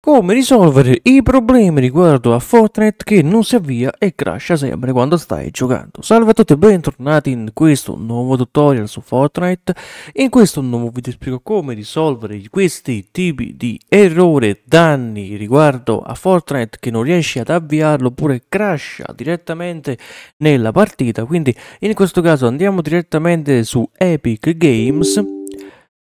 Come risolvere i problemi riguardo a Fortnite che non si avvia e crasha sempre quando stai giocando? Salve a tutti e bentornati in questo nuovo tutorial su Fortnite. In questo nuovo video spiego come risolvere questi tipi di errore, danni riguardo a Fortnite che non riesci ad avviarlo oppure crasha direttamente nella partita. Quindi in questo caso andiamo direttamente su Epic Games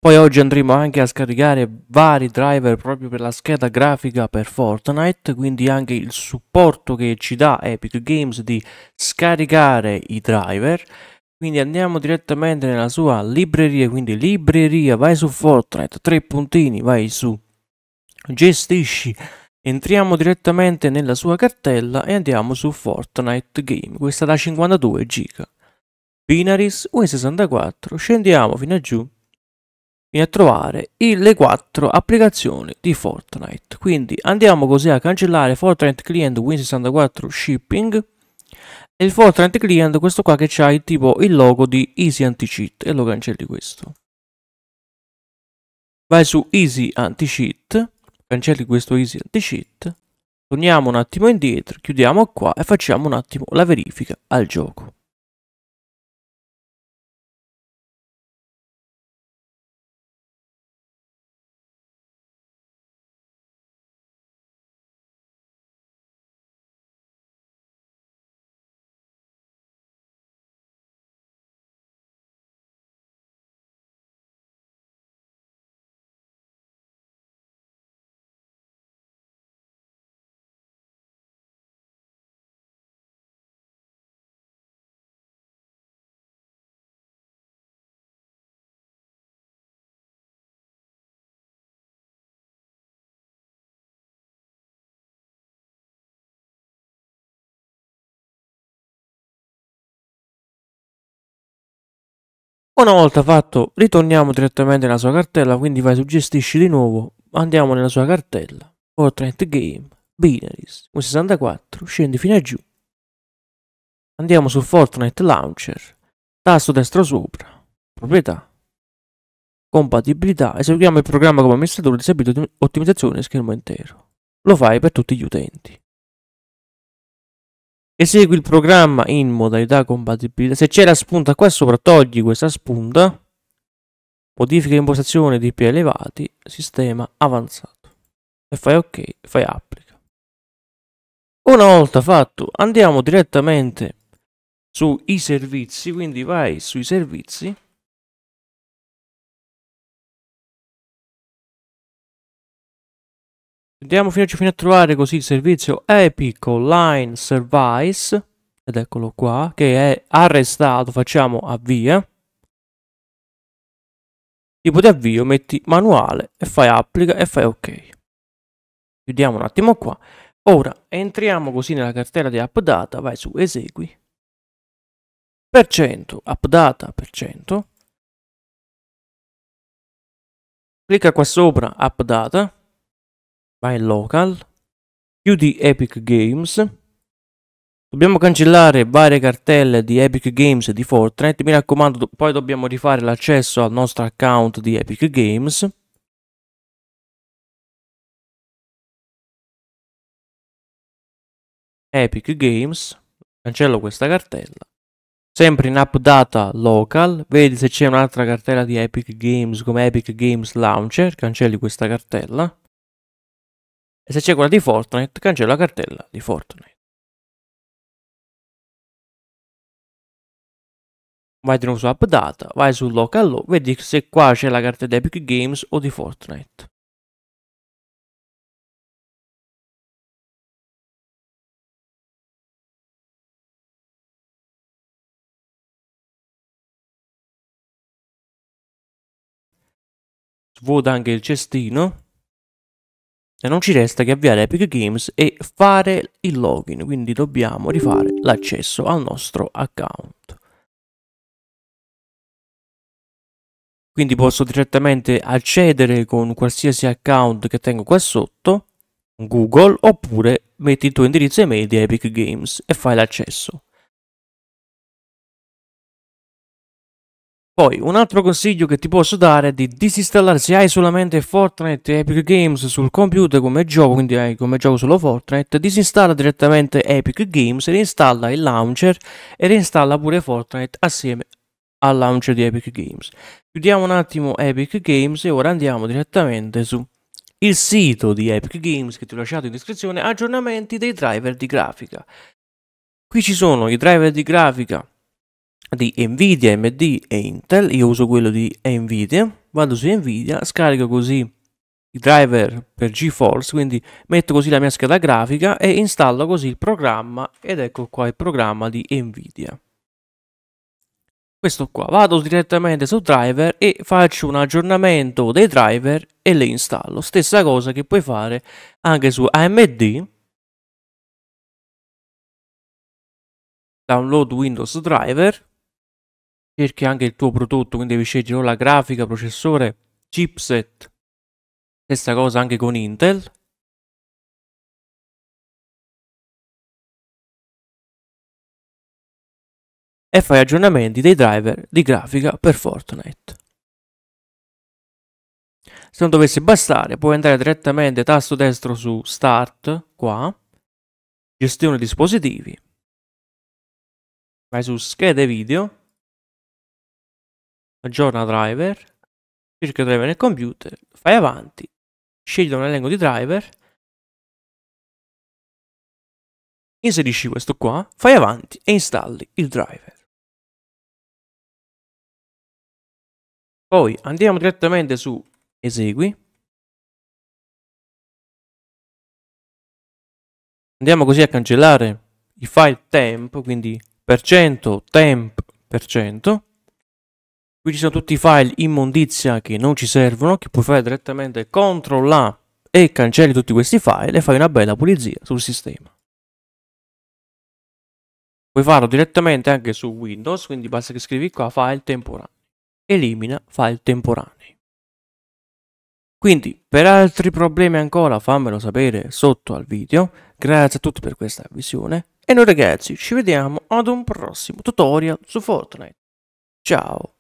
poi oggi andremo anche a scaricare vari driver proprio per la scheda grafica per Fortnite, quindi anche il supporto che ci dà Epic Games di scaricare i driver. Quindi andiamo direttamente nella sua libreria, quindi libreria, vai su Fortnite, tre puntini, vai su gestisci. Entriamo direttamente nella sua cartella e andiamo su Fortnite Game, questa da 52 giga. Binaris, UE64, scendiamo fino a giù a trovare le quattro applicazioni di Fortnite. Quindi andiamo così a cancellare Fortnite Client Win64 Shipping e il Fortnite Client questo qua che c'ha il tipo il logo di Easy Anti-Cheat e lo cancelli questo. Vai su Easy Anti-Cheat, cancelli questo Easy Anti-Cheat, torniamo un attimo indietro, chiudiamo qua e facciamo un attimo la verifica al gioco. Una volta fatto, ritorniamo direttamente nella sua cartella, quindi vai su gestisci di nuovo, andiamo nella sua cartella, Fortnite Game, Binaries, un 64, scendi fino a giù. Andiamo su Fortnite Launcher, tasto destro sopra, proprietà, compatibilità, eseguiamo il programma come amministratore di servizio di ottimizzazione schermo intero. Lo fai per tutti gli utenti. Esegui il programma in modalità compatibilità. Se c'è la spunta qua sopra, togli questa spunta. Modifica impostazione di più elevati, sistema avanzato. E fai ok, fai applica. Una volta fatto, andiamo direttamente sui servizi, quindi vai sui servizi Andiamo fino a trovare così il servizio Epic Online Service, ed eccolo qua, che è arrestato, facciamo avvia. Eh. Tipo di avvio metti manuale e fai applica e fai ok. Chiudiamo un attimo qua. Ora entriamo così nella cartella di AppData, vai su esegui. Per cento, AppData per cento. Clicca qua sopra AppData vai in local, chiudi Epic Games, dobbiamo cancellare varie cartelle di Epic Games e di Fortnite, mi raccomando do poi dobbiamo rifare l'accesso al nostro account di Epic Games. Epic Games, cancello questa cartella, sempre in app data local, vedi se c'è un'altra cartella di Epic Games come Epic Games Launcher, cancelli questa cartella. E se c'è quella di Fortnite, cancella la cartella di Fortnite. Vai di nuovo su App vai su Local Law, vedi se qua c'è la carta di Epic Games o di Fortnite. Svuota anche il cestino e non ci resta che avviare Epic Games e fare il login, quindi dobbiamo rifare l'accesso al nostro account. Quindi posso direttamente accedere con qualsiasi account che tengo qua sotto, Google, oppure metti il tuo indirizzo email di Epic Games e fai l'accesso. Poi, un altro consiglio che ti posso dare è di disinstallare se hai solamente Fortnite e Epic Games sul computer come gioco, quindi hai come gioco solo Fortnite, disinstalla direttamente Epic Games, reinstalla il launcher e reinstalla pure Fortnite assieme al launcher di Epic Games. Chiudiamo un attimo Epic Games e ora andiamo direttamente su il sito di Epic Games che ti ho lasciato in descrizione, aggiornamenti dei driver di grafica. Qui ci sono i driver di grafica di Nvidia, AMD e Intel, io uso quello di Nvidia, vado su Nvidia, scarico così i driver per GeForce, quindi metto così la mia scheda grafica e installo così il programma ed ecco qua il programma di Nvidia. Questo qua, vado direttamente su driver e faccio un aggiornamento dei driver e le installo. Stessa cosa che puoi fare anche su AMD, download Windows Driver cerchi anche il tuo prodotto, quindi devi scegliere la grafica, processore, chipset. Stessa cosa anche con Intel. E fai aggiornamenti dei driver di grafica per Fortnite. Se non dovesse bastare, puoi andare direttamente tasto destro su Start, qua, Gestione dispositivi, vai su Schede video, aggiorna driver, cerca driver nel computer, fai avanti, scegli un elenco di driver, inserisci questo qua, fai avanti e installi il driver. Poi andiamo direttamente su esegui. Andiamo così a cancellare il file temp, quindi percento temp percento. Qui ci sono tutti i file immondizia che non ci servono, che puoi fare direttamente CTRL A e cancelli tutti questi file e fai una bella pulizia sul sistema. Puoi farlo direttamente anche su Windows, quindi basta che scrivi qua file temporanei. Elimina file temporanei. Quindi, per altri problemi ancora fammelo sapere sotto al video. Grazie a tutti per questa visione. E noi ragazzi ci vediamo ad un prossimo tutorial su Fortnite. Ciao!